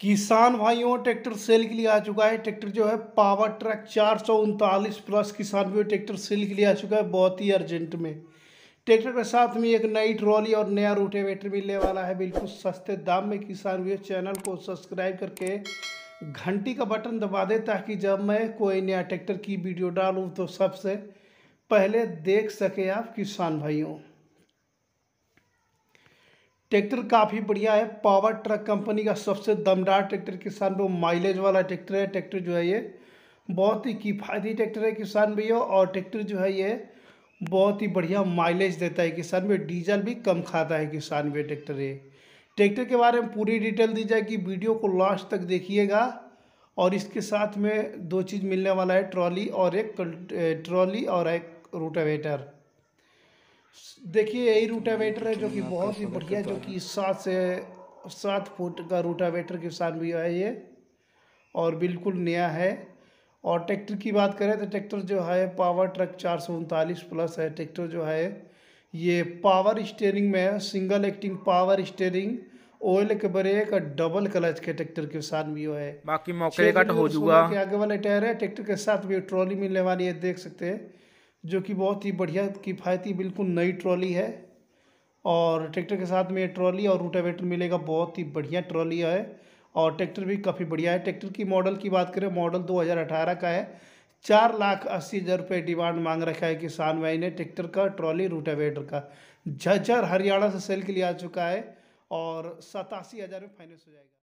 किसान भाइयों tractor cell के लिए आ चुका है ट्रैक्टर जो है पावर ट्रैक चार सौ उनतालीस प्लस किसान भाइयों ट्रैक्टर सेल के लिए आ चुका है बहुत ही अर्जेंट में ट्रैक्टर के साथ में एक नई ट्रॉली और नया रोटेवेटर मिलने वाला है बिल्कुल सस्ते दाम में किसान भाइयों चैनल को सब्सक्राइब करके घंटी का बटन दबा दें ताकि जब मैं कोई नया ट्रैक्टर की वीडियो डालूँ तो सबसे पहले देख सके आप किसान भाइयों ट्रैक्टर काफ़ी बढ़िया है पावर ट्रक कंपनी का सबसे दमदार ट्रैक्टर किसान भाई माइलेज वाला ट्रैक्टर है ट्रैक्टर जो है ये बहुत ही किफ़ायती ट्रैक्टर है किसान भैया और ट्रैक्टर जो है ये बहुत ही बढ़िया माइलेज देता है किसान भैया डीजल भी कम खाता है किसान भैया ट्रैक्टर ये ट्रैक्टर के बारे में पूरी डिटेल दी जाएगी वीडियो को लास्ट तक देखिएगा और इसके साथ में दो चीज़ मिलने वाला है ट्रॉली और एक ट्रॉली और एक रोटावेटर देखिए यही रूटावेटर है जो कि बहुत ही बढ़िया जो कि सात से सात फुट का रूटावेटर किसान भी है ये और बिल्कुल नया है और ट्रैक्टर की बात करें तो ट्रैक्टर जो है पावर ट्रक चार सौ उनतालीस प्लस है ट्रैक्टर जो है ये पावर स्टेयरिंग में single acting power steering oil के ब्रेक डबल क्लच के ट्रैक्टर के साथ भी है बाकी मौके हो जाएगा आगे वाले टायर है ट्रैक्टर के साथ भी ट्रॉली मिलने वाली है देख सकते हैं जो कि बहुत ही बढ़िया किफ़ायती बिल्कुल नई ट्रॉली है और ट्रैक्टर के साथ में ट्रॉली और रोटावेटर मिलेगा बहुत ही बढ़िया ट्रॉली है और ट्रैक्टर भी काफ़ी बढ़िया है ट्रैक्टर की मॉडल की बात करें मॉडल 2018 का है चार लाख अस्सी हज़ार रुपये डिमांड मांग रखा है किसान भाई ने ट्रैक्टर का ट्रॉली रोटावेटर का झज्जर हरियाणा से सेल के लिए आ चुका है और सतासी हज़ार में फाइनेंस हो जाएगा